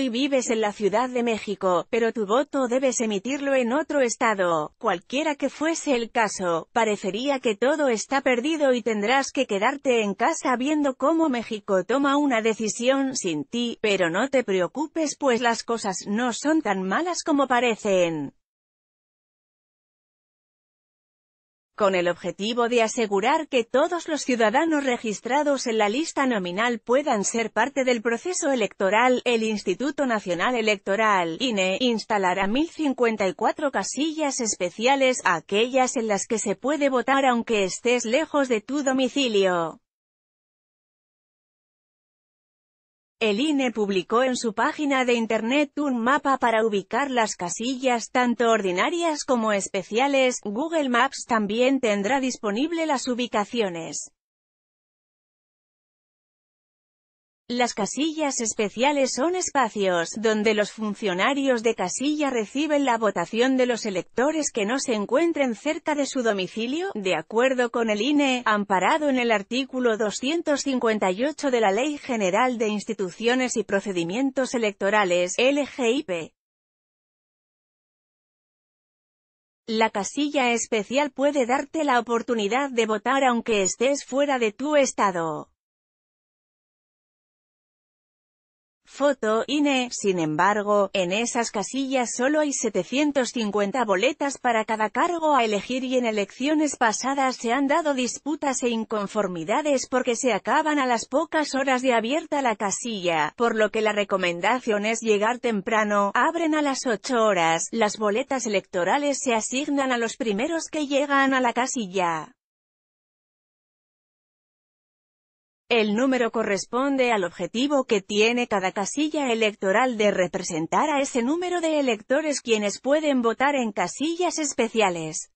Hoy vives en la Ciudad de México, pero tu voto debes emitirlo en otro estado. Cualquiera que fuese el caso, parecería que todo está perdido y tendrás que quedarte en casa viendo cómo México toma una decisión sin ti, pero no te preocupes pues las cosas no son tan malas como parecen. con el objetivo de asegurar que todos los ciudadanos registrados en la lista nominal puedan ser parte del proceso electoral, el Instituto Nacional Electoral, INE, instalará 1.054 casillas especiales, aquellas en las que se puede votar aunque estés lejos de tu domicilio. El INE publicó en su página de Internet un mapa para ubicar las casillas tanto ordinarias como especiales. Google Maps también tendrá disponible las ubicaciones. Las casillas especiales son espacios donde los funcionarios de casilla reciben la votación de los electores que no se encuentren cerca de su domicilio, de acuerdo con el INE, amparado en el artículo 258 de la Ley General de Instituciones y Procedimientos Electorales, LGIP. La casilla especial puede darte la oportunidad de votar aunque estés fuera de tu estado. Foto, INE, sin embargo, en esas casillas solo hay 750 boletas para cada cargo a elegir y en elecciones pasadas se han dado disputas e inconformidades porque se acaban a las pocas horas de abierta la casilla, por lo que la recomendación es llegar temprano, abren a las 8 horas, las boletas electorales se asignan a los primeros que llegan a la casilla. El número corresponde al objetivo que tiene cada casilla electoral de representar a ese número de electores quienes pueden votar en casillas especiales.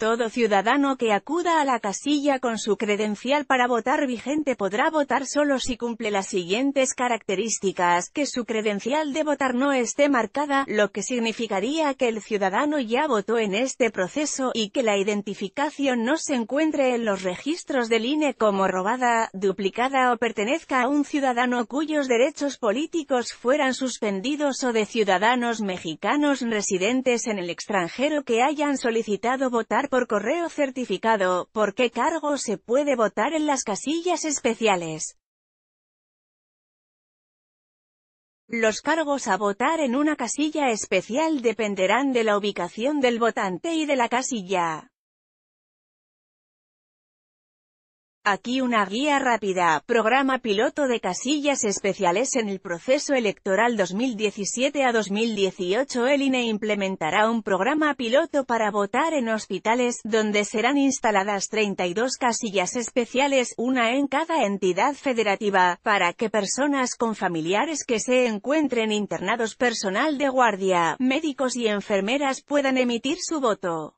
Todo ciudadano que acuda a la casilla con su credencial para votar vigente podrá votar solo si cumple las siguientes características, que su credencial de votar no esté marcada, lo que significaría que el ciudadano ya votó en este proceso, y que la identificación no se encuentre en los registros del INE como robada, duplicada o pertenezca a un ciudadano cuyos derechos políticos fueran suspendidos o de ciudadanos mexicanos residentes en el extranjero que hayan solicitado votar por correo certificado, por qué cargo se puede votar en las casillas especiales. Los cargos a votar en una casilla especial dependerán de la ubicación del votante y de la casilla. Aquí una guía rápida, programa piloto de casillas especiales en el proceso electoral 2017 a 2018 el INE implementará un programa piloto para votar en hospitales, donde serán instaladas 32 casillas especiales, una en cada entidad federativa, para que personas con familiares que se encuentren internados personal de guardia, médicos y enfermeras puedan emitir su voto.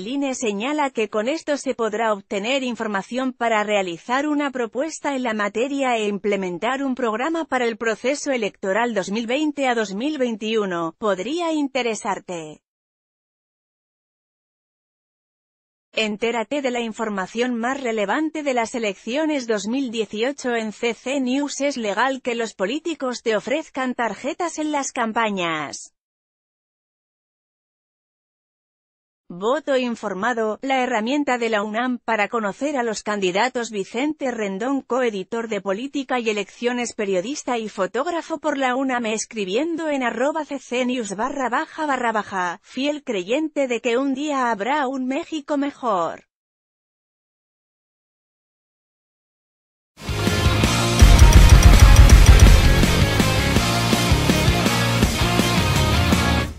El INE señala que con esto se podrá obtener información para realizar una propuesta en la materia e implementar un programa para el proceso electoral 2020 a 2021. Podría interesarte. Entérate de la información más relevante de las elecciones 2018 en CC News. Es legal que los políticos te ofrezcan tarjetas en las campañas. Voto informado, la herramienta de la UNAM para conocer a los candidatos Vicente Rendón coeditor de Política y Elecciones periodista y fotógrafo por la UNAM escribiendo en arroba ccenius barra baja barra baja, fiel creyente de que un día habrá un México mejor.